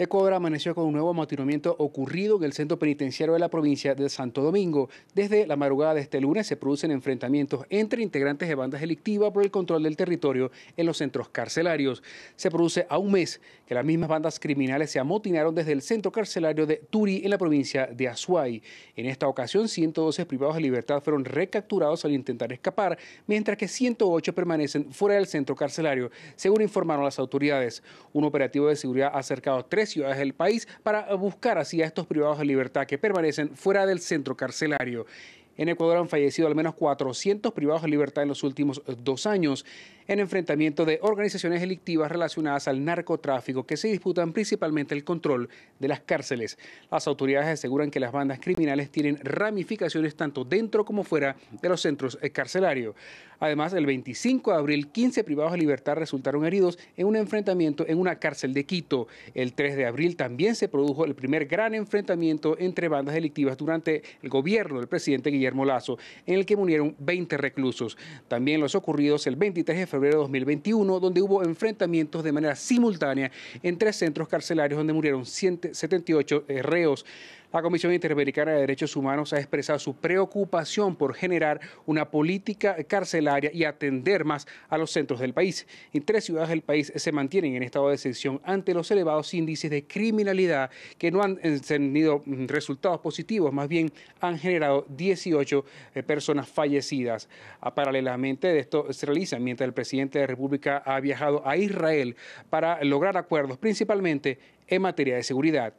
Ecuador amaneció con un nuevo amotinamiento ocurrido en el centro penitenciario de la provincia de Santo Domingo. Desde la madrugada de este lunes se producen enfrentamientos entre integrantes de bandas delictivas por el control del territorio en los centros carcelarios. Se produce a un mes que las mismas bandas criminales se amotinaron desde el centro carcelario de Turi en la provincia de Azuay. En esta ocasión, 112 privados de libertad fueron recapturados al intentar escapar, mientras que 108 permanecen fuera del centro carcelario, según informaron las autoridades. Un operativo de seguridad ha acercado tres ciudades del país para buscar así a estos privados de libertad que permanecen fuera del centro carcelario. En Ecuador han fallecido al menos 400 privados de libertad en los últimos dos años en enfrentamiento de organizaciones delictivas relacionadas al narcotráfico que se disputan principalmente el control de las cárceles. Las autoridades aseguran que las bandas criminales tienen ramificaciones tanto dentro como fuera de los centros carcelarios. Además, el 25 de abril, 15 privados de libertad resultaron heridos en un enfrentamiento en una cárcel de Quito. El 3 de abril también se produjo el primer gran enfrentamiento entre bandas delictivas durante el gobierno del presidente Guillermo Lazo, en el que murieron 20 reclusos. También los ocurridos el 23 de febrero febrero de 2021, donde hubo enfrentamientos de manera simultánea en tres centros carcelarios donde murieron 178 reos. La Comisión Interamericana de Derechos Humanos ha expresado su preocupación por generar una política carcelaria y atender más a los centros del país. En tres ciudades del país se mantienen en estado de excepción ante los elevados índices de criminalidad que no han eh, tenido mm, resultados positivos, más bien han generado 18 eh, personas fallecidas. Ah, paralelamente de esto se realiza mientras el presidente de la República ha viajado a Israel para lograr acuerdos principalmente en materia de seguridad.